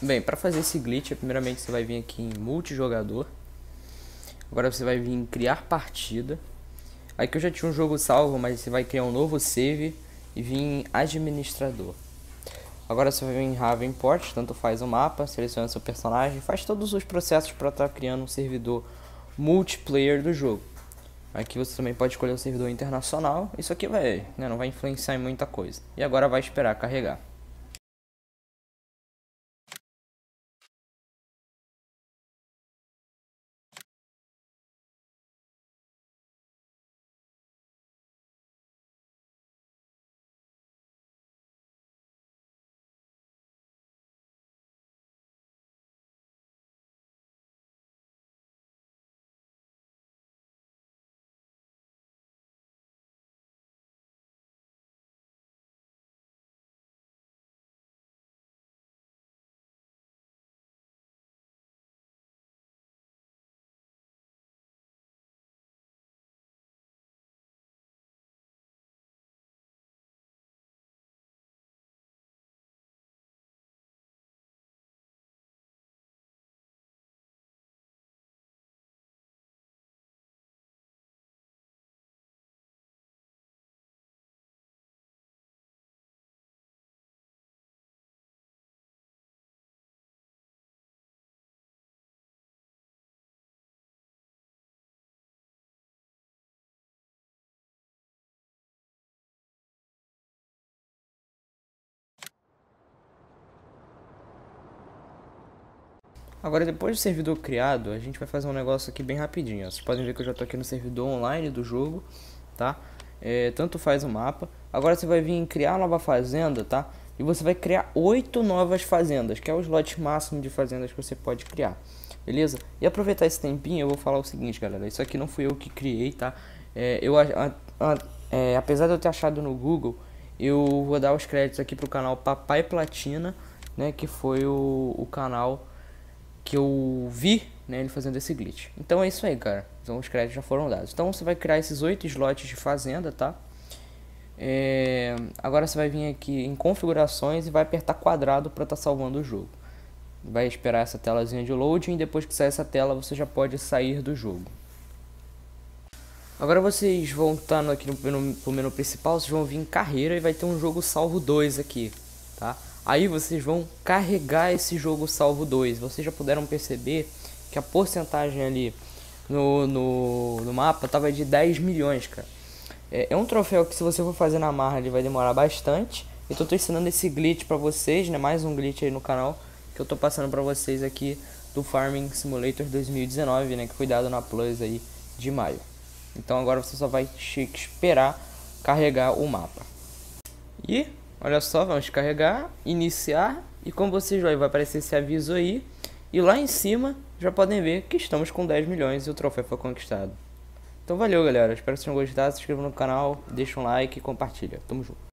Bem, para fazer esse glitch, primeiramente você vai vir aqui em multijogador. Agora você vai vir em criar partida. Aqui eu já tinha um jogo salvo, mas você vai criar um novo save e vir em administrador. Agora você vai vir em Ravenport, tanto faz o mapa, seleciona seu personagem, faz todos os processos para estar tá criando um servidor multiplayer do jogo. Aqui você também pode escolher o um servidor internacional, isso aqui vai, né, não vai influenciar em muita coisa. E agora vai esperar carregar. Agora, depois do servidor criado, a gente vai fazer um negócio aqui bem rapidinho. Vocês podem ver que eu já estou aqui no servidor online do jogo, tá? É, tanto faz o mapa. Agora você vai vir em criar nova fazenda, tá? E você vai criar oito novas fazendas, que é o slot máximo de fazendas que você pode criar. Beleza? E aproveitar esse tempinho, eu vou falar o seguinte, galera. Isso aqui não fui eu que criei, tá? É, eu, a, a, é, apesar de eu ter achado no Google, eu vou dar os créditos aqui pro canal Papai Platina, né? Que foi o, o canal que eu vi né, ele fazendo esse glitch. Então é isso aí, cara. Então os créditos já foram dados. Então você vai criar esses oito slots de fazenda, tá? É... Agora você vai vir aqui em configurações e vai apertar quadrado para estar tá salvando o jogo. Vai esperar essa telazinha de loading e depois que sair essa tela você já pode sair do jogo. Agora vocês vão estar tá aqui no, no menu principal, vocês vão vir em carreira e vai ter um jogo salvo 2 aqui, tá? Aí vocês vão carregar esse jogo salvo 2. Vocês já puderam perceber que a porcentagem ali no, no, no mapa tava de 10 milhões, cara. É, é, um troféu que se você for fazer na marra ele vai demorar bastante. Então eu tô ensinando esse glitch pra vocês, né? Mais um glitch aí no canal que eu tô passando pra vocês aqui do Farming Simulator 2019, né? Que foi dado na Plus aí de maio. Então agora você só vai esperar carregar o mapa. E Olha só, vamos carregar, iniciar e como vocês vão, vai aparecer esse aviso aí. E lá em cima já podem ver que estamos com 10 milhões e o troféu foi conquistado. Então valeu galera, espero que vocês tenham gostado, se inscrevam no canal, deixa um like e compartilha. Tamo junto.